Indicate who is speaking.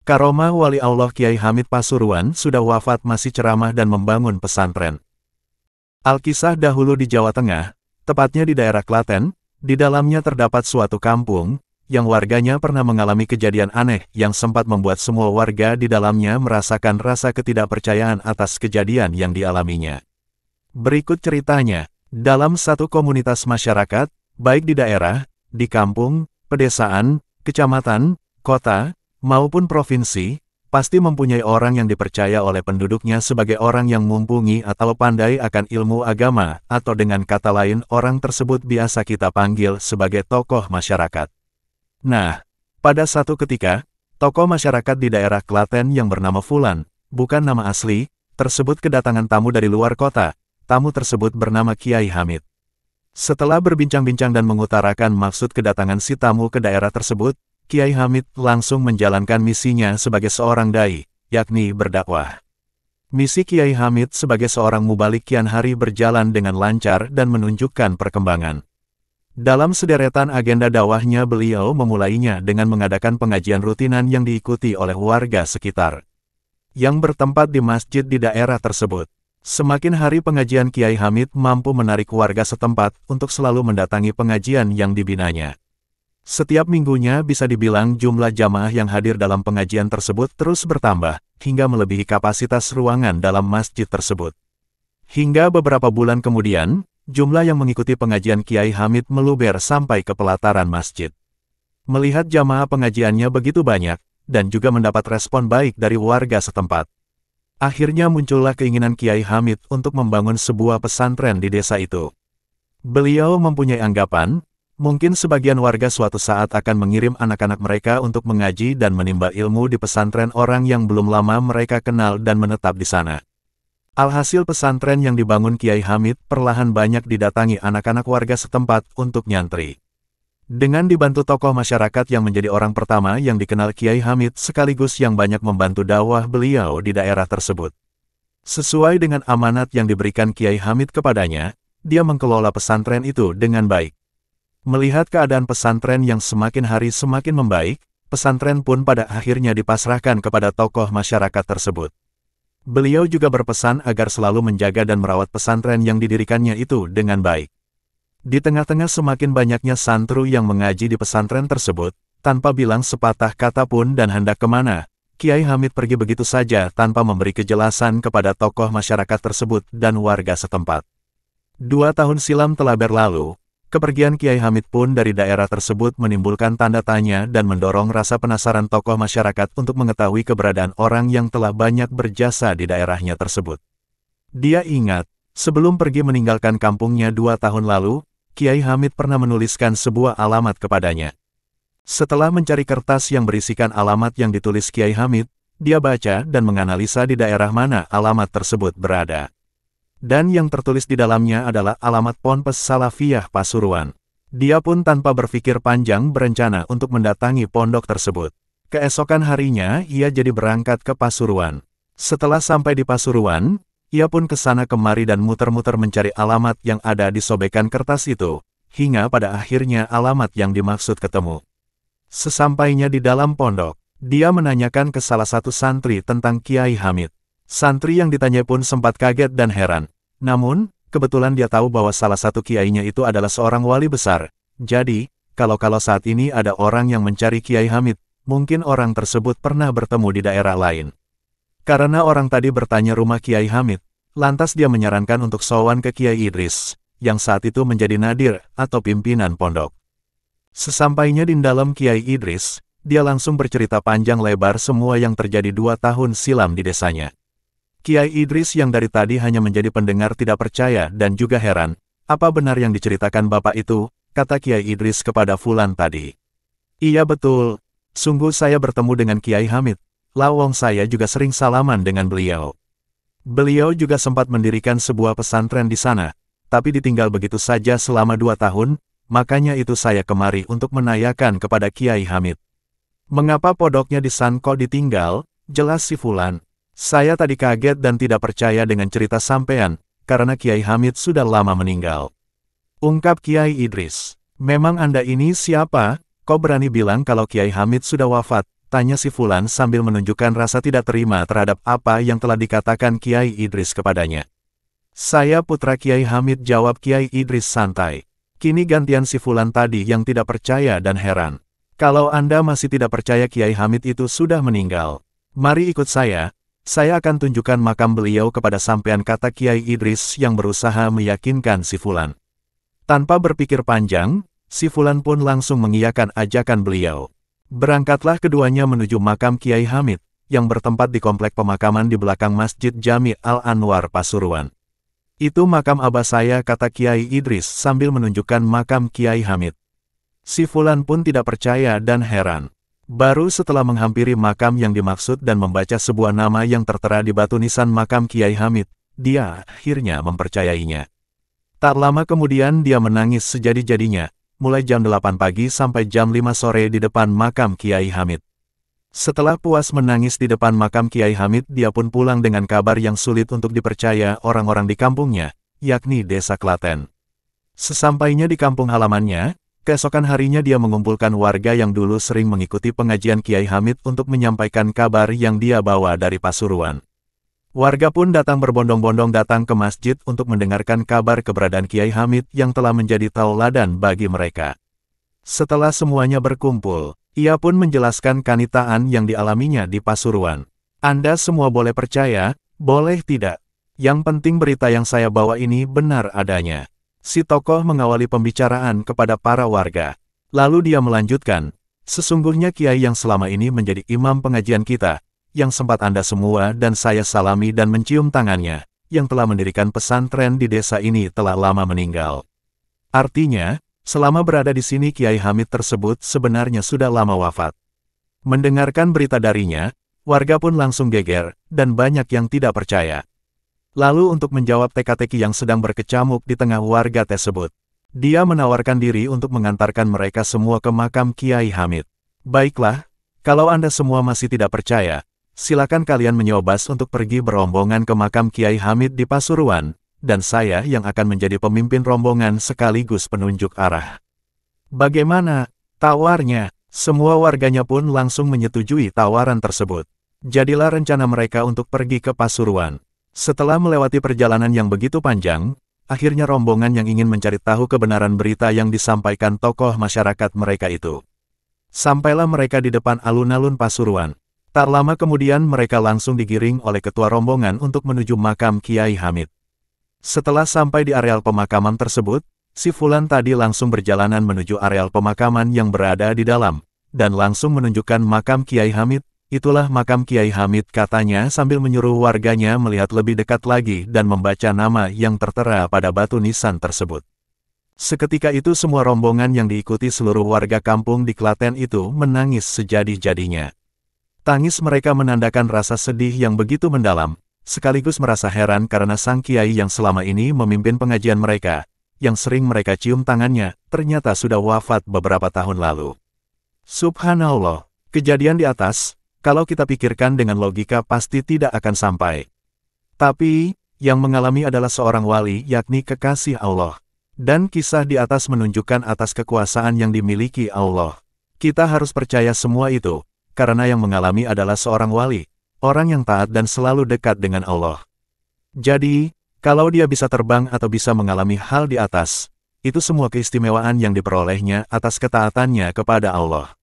Speaker 1: Karoma Wali Allah Kiai Hamid Pasuruan sudah wafat masih ceramah dan membangun pesantren. Alkisah dahulu di Jawa Tengah, tepatnya di daerah Klaten, di dalamnya terdapat suatu kampung, yang warganya pernah mengalami kejadian aneh yang sempat membuat semua warga di dalamnya merasakan rasa ketidakpercayaan atas kejadian yang dialaminya. Berikut ceritanya, dalam satu komunitas masyarakat, baik di daerah, di kampung, pedesaan, kecamatan, kota, maupun provinsi, pasti mempunyai orang yang dipercaya oleh penduduknya sebagai orang yang mumpuni atau pandai akan ilmu agama, atau dengan kata lain orang tersebut biasa kita panggil sebagai tokoh masyarakat. Nah, pada satu ketika, tokoh masyarakat di daerah Klaten yang bernama Fulan, bukan nama asli, tersebut kedatangan tamu dari luar kota, tamu tersebut bernama Kiai Hamid. Setelah berbincang-bincang dan mengutarakan maksud kedatangan si tamu ke daerah tersebut, Kiai Hamid langsung menjalankan misinya sebagai seorang dai, yakni berdakwah. Misi Kiai Hamid sebagai seorang mubalik kian hari berjalan dengan lancar dan menunjukkan perkembangan. Dalam sederetan agenda dakwahnya beliau memulainya dengan mengadakan pengajian rutinan yang diikuti oleh warga sekitar. Yang bertempat di masjid di daerah tersebut. Semakin hari pengajian Kiai Hamid mampu menarik warga setempat untuk selalu mendatangi pengajian yang dibinanya. Setiap minggunya bisa dibilang jumlah jamaah yang hadir dalam pengajian tersebut terus bertambah, hingga melebihi kapasitas ruangan dalam masjid tersebut. Hingga beberapa bulan kemudian, jumlah yang mengikuti pengajian Kiai Hamid meluber sampai ke pelataran masjid. Melihat jamaah pengajiannya begitu banyak, dan juga mendapat respon baik dari warga setempat. Akhirnya muncullah keinginan Kiai Hamid untuk membangun sebuah pesantren di desa itu. Beliau mempunyai anggapan Mungkin sebagian warga suatu saat akan mengirim anak-anak mereka untuk mengaji dan menimba ilmu di pesantren orang yang belum lama mereka kenal dan menetap di sana. Alhasil pesantren yang dibangun Kiai Hamid perlahan banyak didatangi anak-anak warga setempat untuk nyantri. Dengan dibantu tokoh masyarakat yang menjadi orang pertama yang dikenal Kiai Hamid sekaligus yang banyak membantu dakwah beliau di daerah tersebut. Sesuai dengan amanat yang diberikan Kiai Hamid kepadanya, dia mengelola pesantren itu dengan baik. Melihat keadaan pesantren yang semakin hari semakin membaik, pesantren pun pada akhirnya dipasrahkan kepada tokoh masyarakat tersebut. Beliau juga berpesan agar selalu menjaga dan merawat pesantren yang didirikannya itu dengan baik. Di tengah-tengah semakin banyaknya santru yang mengaji di pesantren tersebut, tanpa bilang sepatah kata pun dan hendak kemana, Kiai Hamid pergi begitu saja tanpa memberi kejelasan kepada tokoh masyarakat tersebut dan warga setempat. Dua tahun silam telah berlalu, Kepergian Kiai Hamid pun dari daerah tersebut menimbulkan tanda tanya dan mendorong rasa penasaran tokoh masyarakat untuk mengetahui keberadaan orang yang telah banyak berjasa di daerahnya tersebut. Dia ingat, sebelum pergi meninggalkan kampungnya dua tahun lalu, Kiai Hamid pernah menuliskan sebuah alamat kepadanya. Setelah mencari kertas yang berisikan alamat yang ditulis Kiai Hamid, dia baca dan menganalisa di daerah mana alamat tersebut berada dan yang tertulis di dalamnya adalah alamat Ponpes Salafiyah Pasuruan. Dia pun tanpa berpikir panjang berencana untuk mendatangi pondok tersebut. Keesokan harinya, ia jadi berangkat ke Pasuruan. Setelah sampai di Pasuruan, ia pun kesana kemari dan muter-muter mencari alamat yang ada di sobekan kertas itu, hingga pada akhirnya alamat yang dimaksud ketemu. Sesampainya di dalam pondok, dia menanyakan ke salah satu santri tentang Kiai Hamid. Santri yang ditanya pun sempat kaget dan heran. Namun, kebetulan dia tahu bahwa salah satu kiainya itu adalah seorang wali besar. Jadi, kalau-kalau saat ini ada orang yang mencari Kiai Hamid, mungkin orang tersebut pernah bertemu di daerah lain. Karena orang tadi bertanya rumah Kiai Hamid, lantas dia menyarankan untuk sowan ke Kiai Idris, yang saat itu menjadi nadir atau pimpinan pondok. Sesampainya di dalam Kiai Idris, dia langsung bercerita panjang lebar semua yang terjadi dua tahun silam di desanya. Kiai Idris yang dari tadi hanya menjadi pendengar tidak percaya dan juga heran, apa benar yang diceritakan bapak itu, kata Kiai Idris kepada Fulan tadi. Iya betul, sungguh saya bertemu dengan Kiai Hamid, lawong saya juga sering salaman dengan beliau. Beliau juga sempat mendirikan sebuah pesantren di sana, tapi ditinggal begitu saja selama dua tahun, makanya itu saya kemari untuk menanyakan kepada Kiai Hamid. Mengapa podoknya di Sanko ditinggal, jelas si Fulan. Saya tadi kaget dan tidak percaya dengan cerita sampean, karena Kiai Hamid sudah lama meninggal. Ungkap Kiai Idris. Memang Anda ini siapa? Kok berani bilang kalau Kiai Hamid sudah wafat? Tanya si Fulan sambil menunjukkan rasa tidak terima terhadap apa yang telah dikatakan Kiai Idris kepadanya. Saya putra Kiai Hamid jawab Kiai Idris santai. Kini gantian si Fulan tadi yang tidak percaya dan heran. Kalau Anda masih tidak percaya Kiai Hamid itu sudah meninggal. Mari ikut saya, saya akan tunjukkan makam beliau kepada sampean kata Kiai Idris yang berusaha meyakinkan si Fulan. Tanpa berpikir panjang, si Fulan pun langsung mengiyakan ajakan beliau. Berangkatlah keduanya menuju makam Kiai Hamid, yang bertempat di komplek pemakaman di belakang Masjid Jami Al-Anwar Pasuruan. Itu makam abah saya kata Kiai Idris sambil menunjukkan makam Kiai Hamid. Si Fulan pun tidak percaya dan heran. Baru setelah menghampiri makam yang dimaksud dan membaca sebuah nama yang tertera di batu nisan makam Kiai Hamid, dia akhirnya mempercayainya. Tak lama kemudian dia menangis sejadi-jadinya, mulai jam 8 pagi sampai jam 5 sore di depan makam Kiai Hamid. Setelah puas menangis di depan makam Kiai Hamid, dia pun pulang dengan kabar yang sulit untuk dipercaya orang-orang di kampungnya, yakni desa Klaten. Sesampainya di kampung halamannya, Keesokan harinya dia mengumpulkan warga yang dulu sering mengikuti pengajian Kiai Hamid untuk menyampaikan kabar yang dia bawa dari Pasuruan. Warga pun datang berbondong-bondong datang ke masjid untuk mendengarkan kabar keberadaan Kiai Hamid yang telah menjadi tauladan bagi mereka. Setelah semuanya berkumpul, ia pun menjelaskan kanitaan yang dialaminya di Pasuruan. Anda semua boleh percaya, boleh tidak. Yang penting berita yang saya bawa ini benar adanya. Si tokoh mengawali pembicaraan kepada para warga. Lalu dia melanjutkan, sesungguhnya kiai yang selama ini menjadi imam pengajian kita, yang sempat Anda semua dan saya salami dan mencium tangannya, yang telah mendirikan pesantren di desa ini telah lama meninggal. Artinya, selama berada di sini Kiai Hamid tersebut sebenarnya sudah lama wafat. Mendengarkan berita darinya, warga pun langsung geger, dan banyak yang tidak percaya. Lalu untuk menjawab teka-teki yang sedang berkecamuk di tengah warga tersebut. Dia menawarkan diri untuk mengantarkan mereka semua ke makam Kiai Hamid. Baiklah, kalau Anda semua masih tidak percaya, silakan kalian menyobas untuk pergi berombongan ke makam Kiai Hamid di Pasuruan, dan saya yang akan menjadi pemimpin rombongan sekaligus penunjuk arah. Bagaimana? Tawarnya, semua warganya pun langsung menyetujui tawaran tersebut. Jadilah rencana mereka untuk pergi ke Pasuruan. Setelah melewati perjalanan yang begitu panjang, akhirnya rombongan yang ingin mencari tahu kebenaran berita yang disampaikan tokoh masyarakat mereka itu. Sampailah mereka di depan alun-alun Pasuruan. Tak lama kemudian mereka langsung digiring oleh ketua rombongan untuk menuju makam Kiai Hamid. Setelah sampai di areal pemakaman tersebut, si Fulan tadi langsung berjalanan menuju areal pemakaman yang berada di dalam, dan langsung menunjukkan makam Kiai Hamid Itulah makam Kiai Hamid katanya sambil menyuruh warganya melihat lebih dekat lagi dan membaca nama yang tertera pada batu nisan tersebut. Seketika itu semua rombongan yang diikuti seluruh warga kampung di Klaten itu menangis sejadi-jadinya. Tangis mereka menandakan rasa sedih yang begitu mendalam, sekaligus merasa heran karena sang kiai yang selama ini memimpin pengajian mereka, yang sering mereka cium tangannya, ternyata sudah wafat beberapa tahun lalu. Subhanallah, kejadian di atas, kalau kita pikirkan dengan logika pasti tidak akan sampai. Tapi, yang mengalami adalah seorang wali yakni kekasih Allah. Dan kisah di atas menunjukkan atas kekuasaan yang dimiliki Allah. Kita harus percaya semua itu, karena yang mengalami adalah seorang wali, orang yang taat dan selalu dekat dengan Allah. Jadi, kalau dia bisa terbang atau bisa mengalami hal di atas, itu semua keistimewaan yang diperolehnya atas ketaatannya kepada Allah.